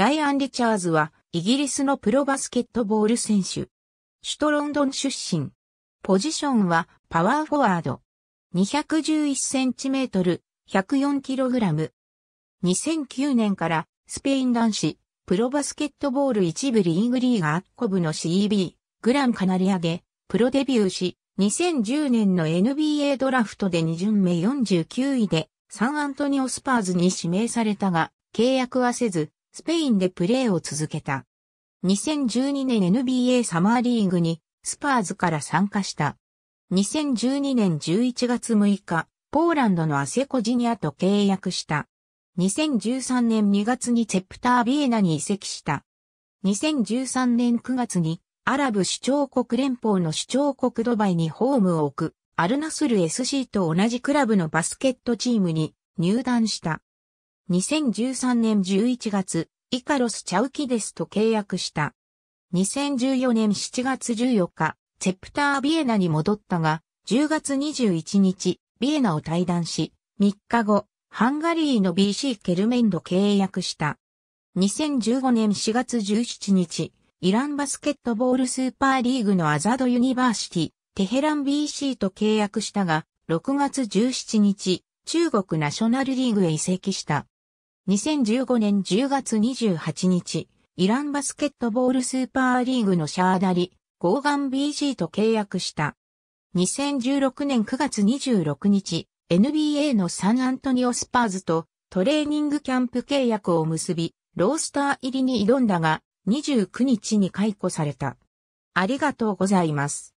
ライアン・リチャーズは、イギリスのプロバスケットボール選手。首都ロンドン出身。ポジションは、パワーフォワード。2 1 1トル、1 0 4ラム。2009年から、スペイン男子、プロバスケットボール一部リーグリーガーコブの c b グランカナリアで、プロデビューし、2010年の NBA ドラフトで2巡目49位で、サンアントニオスパーズに指名されたが、契約はせず、スペインでプレーを続けた。2012年 NBA サマーリーグにスパーズから参加した。2012年11月6日、ポーランドのアセコジニアと契約した。2013年2月にチェプタービエナに移籍した。2013年9月にアラブ首長国連邦の首長国ドバイにホームを置くアルナスル SC と同じクラブのバスケットチームに入団した。2013年11月、イカロス・チャウキデスと契約した。2014年7月14日、セプター・ビエナに戻ったが、10月21日、ビエナを退団し、3日後、ハンガリーの BC ケルメンド契約した。2015年4月17日、イランバスケットボールスーパーリーグのアザドユニバーシティ、テヘラン BC と契約したが、6月17日、中国ナショナルリーグへ移籍した。2015年10月28日、イランバスケットボールスーパーリーグのシャーダリ、ゴーガン BG と契約した。2016年9月26日、NBA のサンアントニオスパーズとトレーニングキャンプ契約を結び、ロースター入りに挑んだが、29日に解雇された。ありがとうございます。